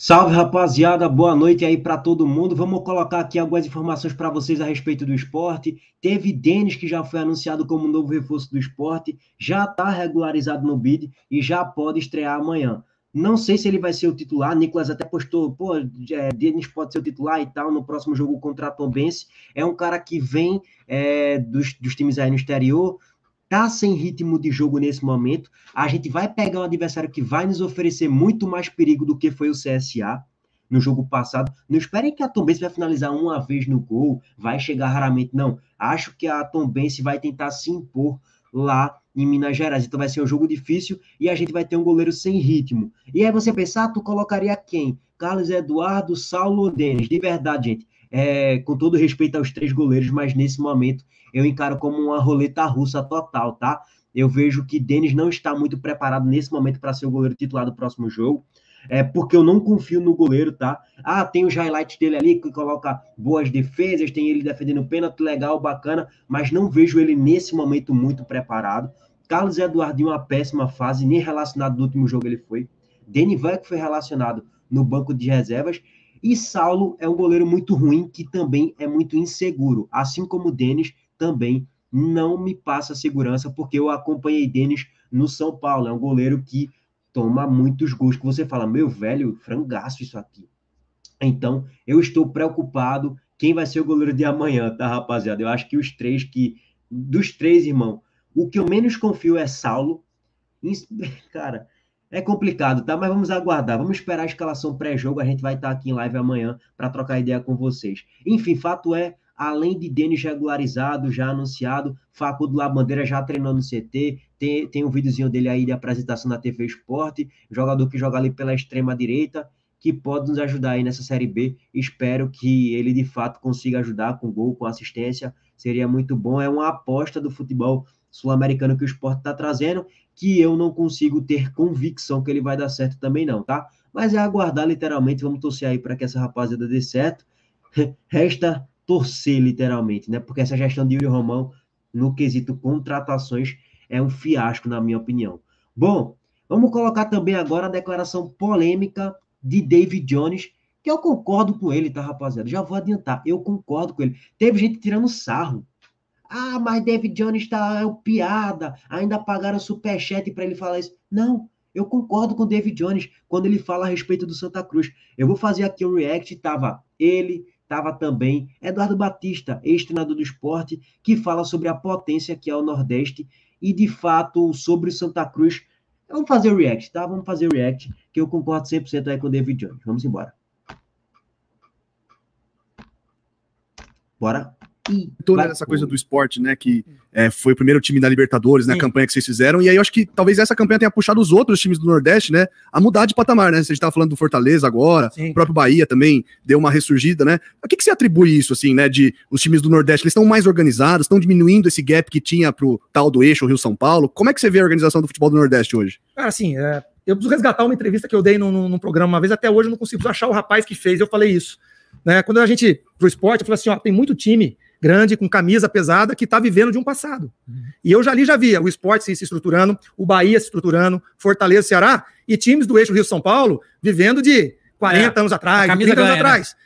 Salve rapaziada, boa noite aí para todo mundo. Vamos colocar aqui algumas informações para vocês a respeito do esporte. Teve Denis, que já foi anunciado como novo reforço do esporte, já está regularizado no BID e já pode estrear amanhã. Não sei se ele vai ser o titular. Nicolas até postou, pô, é, Denis pode ser o titular e tal no próximo jogo contra a Tombense. É um cara que vem é, dos, dos times aí no exterior, tá sem ritmo de jogo nesse momento. A gente vai pegar um adversário que vai nos oferecer muito mais perigo do que foi o CSA no jogo passado. Não esperem que a Tombense vai finalizar uma vez no gol, vai chegar raramente, não. Acho que a Tombense vai tentar se impor lá em Minas Gerais. Então vai ser um jogo difícil e a gente vai ter um goleiro sem ritmo. E aí você pensar, ah, tu colocaria quem? Carlos Eduardo, Saulo Denis. De verdade, gente é, com todo respeito aos três goleiros, mas nesse momento eu encaro como uma roleta russa total, tá? Eu vejo que Denis não está muito preparado nesse momento para ser o goleiro titular do próximo jogo. É porque eu não confio no goleiro, tá? Ah, tem os highlights dele ali que coloca boas defesas, tem ele defendendo pênalti legal, bacana, mas não vejo ele nesse momento muito preparado. Carlos Eduardo em uma péssima fase, nem relacionado no último jogo ele foi. Denis que foi relacionado no banco de reservas e Saulo é um goleiro muito ruim, que também é muito inseguro. Assim como o Denis também não me passa segurança, porque eu acompanhei Denis no São Paulo. É um goleiro que toma muitos gols, que você fala, meu velho, frangaço isso aqui. Então, eu estou preocupado quem vai ser o goleiro de amanhã, tá, rapaziada? Eu acho que os três que. Dos três, irmão, o que eu menos confio é Saulo. Cara, é complicado, tá? Mas vamos aguardar. Vamos esperar a escalação pré-jogo. A gente vai estar aqui em live amanhã para trocar ideia com vocês. Enfim, fato é, além de Denis regularizado, já anunciado, Facu do já treinando no CT. Tem, tem um videozinho dele aí de apresentação na TV Esporte. Jogador que joga ali pela extrema direita, que pode nos ajudar aí nessa Série B. Espero que ele de fato consiga ajudar com gol, com assistência. Seria muito bom. É uma aposta do futebol sul-americano que o esporte está trazendo, que eu não consigo ter convicção que ele vai dar certo também não, tá? Mas é aguardar literalmente, vamos torcer aí para que essa rapaziada dê certo. Resta torcer literalmente, né? Porque essa gestão de Yuri Romão no quesito contratações é um fiasco na minha opinião. Bom, vamos colocar também agora a declaração polêmica de David Jones, que eu concordo com ele, tá, rapaziada? Já vou adiantar, eu concordo com ele. Teve gente tirando sarro ah, mas David Jones está é piada, ainda pagaram superchat para ele falar isso. Não, eu concordo com David Jones quando ele fala a respeito do Santa Cruz. Eu vou fazer aqui um react, tava ele, tava também Eduardo Batista, ex-treinador do esporte, que fala sobre a potência que é o Nordeste e, de fato, sobre o Santa Cruz. Vamos fazer o react, tá? Vamos fazer o react, que eu concordo 100% aí com o David Jones. Vamos embora. Bora? Toda né, essa coisa do esporte, né? Que é, foi o primeiro time da Libertadores, né? Sim. A campanha que vocês fizeram. E aí eu acho que talvez essa campanha tenha puxado os outros times do Nordeste, né? A mudar de patamar, né? Você estava falando do Fortaleza agora, Sim. o próprio Bahia também deu uma ressurgida, né? A que, que você atribui isso, assim, né? De os times do Nordeste, eles estão mais organizados, estão diminuindo esse gap que tinha pro tal do eixo Rio-São Paulo. Como é que você vê a organização do futebol do Nordeste hoje? Cara, assim, é, eu preciso resgatar uma entrevista que eu dei num, num, num, programa uma vez, até hoje eu não consigo achar o rapaz que fez, eu falei isso. Né? Quando a gente, pro esporte, eu falei assim, ó, tem muito time grande, com camisa pesada, que está vivendo de um passado. Uhum. E eu já ali já via o esporte se estruturando, o Bahia se estruturando, Fortaleza, Ceará e times do eixo Rio-São Paulo vivendo de 40 é. anos atrás, 30 ganha, anos né? atrás.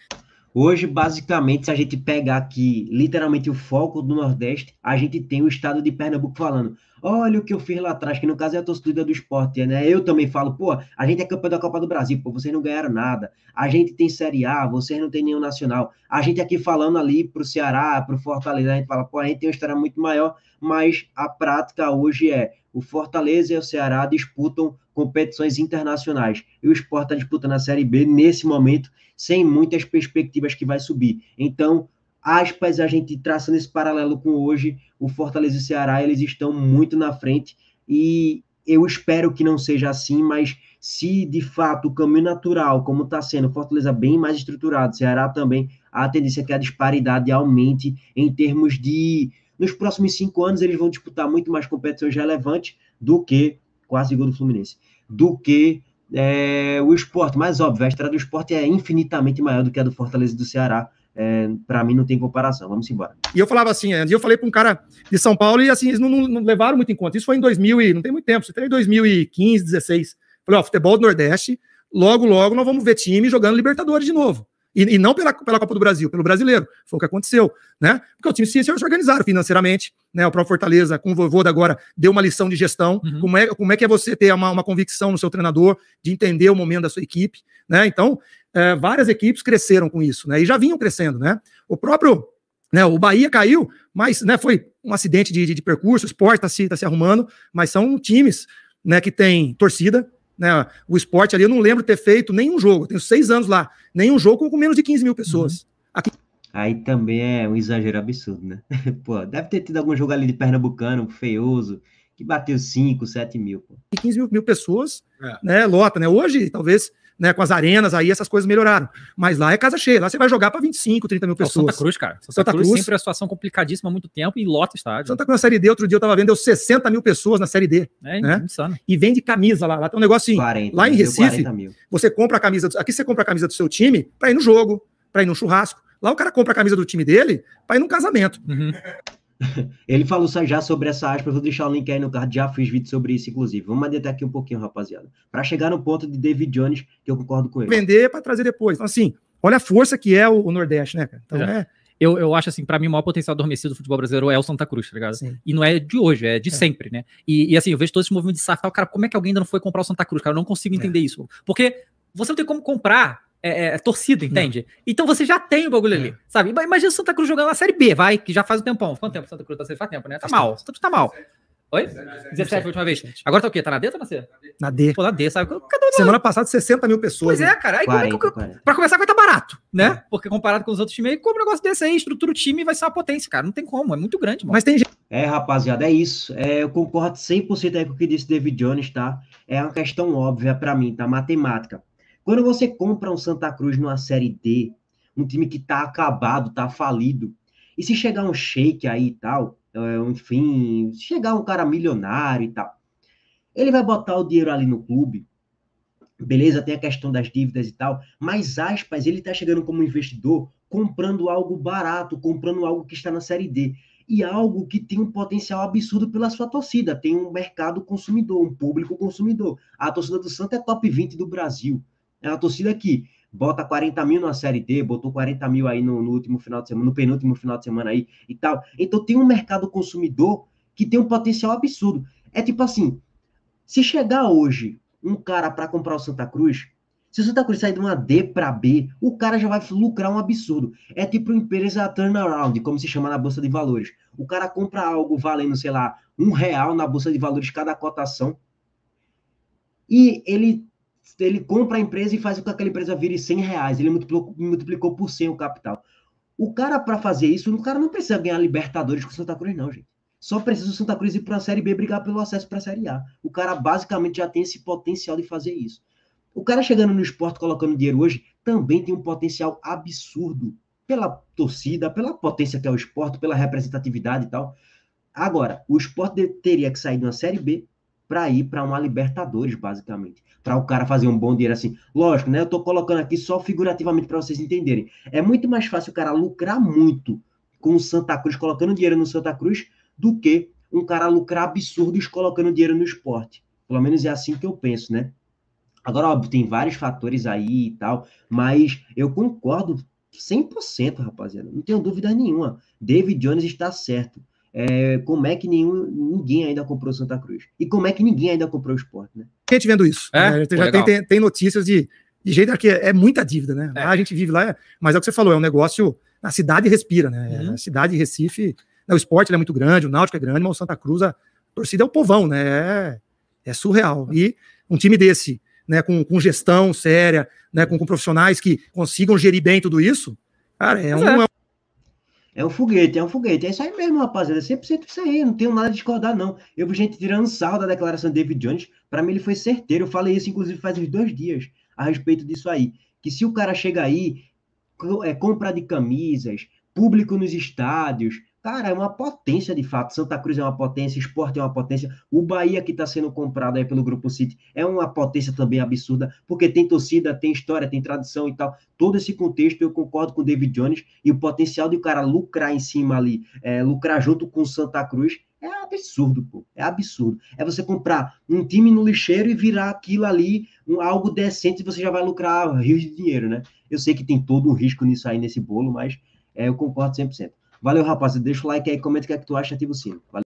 Hoje, basicamente, se a gente pegar aqui literalmente o foco do Nordeste, a gente tem o estado de Pernambuco falando: olha o que eu fiz lá atrás, que no caso é a torcida do esporte, né? Eu também falo, pô, a gente é campeão da Copa do Brasil, pô, vocês não ganharam nada. A gente tem Série A, vocês não tem nenhum nacional. A gente aqui falando ali pro Ceará, pro Fortaleza, a gente fala, pô, a gente tem uma história muito maior, mas a prática hoje é o Fortaleza e o Ceará disputam competições internacionais. E o esporte está disputando a Série B nesse momento, sem muitas perspectivas que vai subir. Então, aspas, a gente traçando esse paralelo com hoje, o Fortaleza e o Ceará, eles estão muito na frente e eu espero que não seja assim, mas se de fato o caminho natural, como está sendo, Fortaleza bem mais estruturado, Ceará também, a tendência é que a disparidade aumente em termos de. Nos próximos cinco anos, eles vão disputar muito mais competições relevantes do que quase gol do Fluminense do que é, o esporte. Mas, óbvio, a história do esporte é infinitamente maior do que a do Fortaleza e do Ceará. É, para mim não tem comparação, vamos embora. E eu falava assim, eu falei para um cara de São Paulo e assim, eles não, não, não, levaram muito em conta. Isso foi em 2000 e não tem muito tempo, isso foi em 2015, 16. Falei, ó, futebol do Nordeste, logo, logo nós vamos ver time jogando Libertadores de novo. E, e, não pela, pela Copa do Brasil, pelo brasileiro. Foi o que aconteceu, né? Porque o time se organizaram financeiramente, né, o próprio Fortaleza, com o vovô da agora, deu uma lição de gestão, uhum. como, é, como é que é você ter uma, uma convicção no seu treinador, de entender o momento da sua equipe, né, então, é, várias equipes cresceram com isso, né, e já vinham crescendo, né, o próprio, né, o Bahia caiu, mas, né, foi um acidente de, de, de percurso, o esporte está se, tá se arrumando, mas são times, né, que tem torcida, né, o esporte ali, eu não lembro ter feito nenhum jogo, tenho seis anos lá, nenhum jogo com menos de 15 mil pessoas. Uhum. Aqui Aí também é um exagero absurdo, né? Pô, deve ter tido algum jogo ali de Pernambucano, feioso, que bateu 5, 7 mil. Pô. 15 mil, mil pessoas, é. né? Lota, né? Hoje, talvez, né, com as arenas aí, essas coisas melhoraram. Mas lá é casa cheia, lá você vai jogar para 25, 30 mil pessoas. Santa Cruz, cara. Santa, Santa Cruz, Cruz sempre é uma situação complicadíssima há muito tempo e lota estádio. Santa Cruz na Série D, outro dia eu tava vendo, deu 60 mil pessoas na Série D. É né? insano. E vende camisa lá, lá tem um negócio assim, lá em Recife, você compra a camisa, do, aqui você compra a camisa do seu time para ir no jogo, para ir no churrasco. Lá o cara compra a camisa do time dele para ir num casamento. Uhum. Ele falou já sobre essa aspa, vou deixar o link aí no card, já fiz vídeo sobre isso, inclusive. Vamos adiantar aqui um pouquinho, rapaziada. Para chegar no ponto de David Jones, que eu concordo com ele. Vender para trazer depois. Então, assim, olha a força que é o, o Nordeste, né, cara? Então, é. é... Eu, eu, acho assim, para mim, o maior potencial adormecido do futebol brasileiro é o Santa Cruz, tá ligado? Sim. E não é de hoje, é de é. sempre, né? E, e, assim, eu vejo todo esse movimento de safra, cara, como é que alguém ainda não foi comprar o Santa Cruz, cara? Eu não consigo é. entender é. isso. Porque você não tem como comprar é, é, é torcida, entende? Não. Então você já tem o bagulho é. ali, sabe? Imagina o Santa Cruz jogando na Série B, vai, que já faz um tempão. Quanto tempo o Santa Cruz tá Série Faz tempo, né? Tá mal. Santa Cruz tá mal. Oi? 17 foi a última vez. Agora tá o quê? Tá na D ou tá na C? Na D. Pô, na D, sabe? Semana passada, 60 mil pessoas. Pois né? é, cara. Aí, 40, como é que... Pra começar, vai estar tá barato, né? É. Porque comparado com os outros times, aí, como um negócio desse aí, estrutura o time, vai ser uma potência, cara. Não tem como, é muito grande, mano. Mas tem gente. É, rapaziada, é isso. É, eu concordo 100% aí com o que disse David Jones, tá? É uma questão óbvia para mim, tá? Matemática quando você compra um Santa Cruz numa Série D, um time que tá acabado, tá falido, e se chegar um shake aí e tal, eh, enfim, se chegar um cara milionário e tal, ele vai botar o dinheiro ali no clube, beleza, tem a questão das dívidas e tal, mas aspas, ele tá chegando como investidor comprando algo barato, comprando algo que está na Série D e algo que tem um potencial absurdo pela sua torcida. Tem um mercado consumidor, um público consumidor. A torcida do Santa é top 20 do Brasil. É uma torcida que bota 40 mil na Série D, botou 40 mil aí no, no, último final de semana, no penúltimo final de semana aí e tal. Então tem um mercado consumidor que tem um potencial absurdo. É tipo assim, se chegar hoje um cara para comprar o Santa Cruz, se o Santa Cruz sair de uma D para B, o cara já vai lucrar um absurdo. É tipo uma empresa turnaround, como se chama na Bolsa de Valores. O cara compra algo valendo, sei lá, um real na Bolsa de Valores cada cotação. E ele ele compra a empresa e faz com que aquela empresa vire 100 reais, ele multiplicou, multiplicou por 100 o capital. O cara, para fazer isso, o cara não precisa ganhar Libertadores com Santa Cruz, não, gente. Só precisa o Santa Cruz ir para a Série B brigar pelo acesso para a Série A. O cara basicamente já tem esse potencial de fazer isso. O cara chegando no esporte colocando dinheiro hoje também tem um potencial absurdo pela torcida, pela potência que é o esporte, pela representatividade e tal. Agora, o esporte teria que sair de uma Série B para ir para uma Libertadores, basicamente. Para o cara fazer um bom dinheiro assim. Lógico, né? Eu tô colocando aqui só figurativamente para vocês entenderem. É muito mais fácil o cara lucrar muito com o Santa Cruz, colocando dinheiro no Santa Cruz, do que um cara lucrar absurdos colocando dinheiro no esporte. Pelo menos é assim que eu penso, né? Agora, óbvio, tem vários fatores aí e tal, mas eu concordo 100%, rapaziada. Não tenho dúvida nenhuma. David Jones está certo. É, como é que nenhum, ninguém ainda comprou Santa Cruz? E como é que ninguém ainda comprou o esporte, né? Tem gente vendo isso. É? Né? Já tem, tem, tem, notícias de, de jeito que é, é, muita dívida, né? É. Lá a gente vive lá, é, mas é o que você falou, é um negócio. A cidade respira, né? Uhum. A cidade de Recife. Né, o esporte é muito grande, o Náutico é grande, mas o Santa Cruz, a torcida é o povão, né? É, surreal. E um time desse, né, com, com gestão séria, né, com, com profissionais que consigam gerir bem tudo isso, cara, é um é um foguete, é um foguete. É isso aí mesmo, rapaziada. É 100% isso aí. Não tenho nada a discordar, não. Eu vi gente tirando sal da declaração de David Jones. Para mim, ele foi certeiro. Eu falei isso, inclusive, faz uns dois dias a respeito disso aí. Que se o cara chega aí, é, compra de camisas, público nos estádios, Cara, é uma potência de fato. Santa Cruz é uma potência, esporte é uma potência. O Bahia, que está sendo comprado aí pelo Grupo City, é uma potência também absurda, porque tem torcida, tem história, tem tradição e tal. Todo esse contexto eu concordo com o David Jones e o potencial de o cara lucrar em cima ali, é, lucrar junto com Santa Cruz, é absurdo, pô. É absurdo. É você comprar um time no lixeiro e virar aquilo ali um, algo decente e você já vai lucrar rios de dinheiro, né? Eu sei que tem todo um risco nisso aí, nesse bolo, mas é, eu concordo 100%. Valeu, rapaz. Deixa o like aí, comenta o que é que tu acha e ativa o sino. Valeu.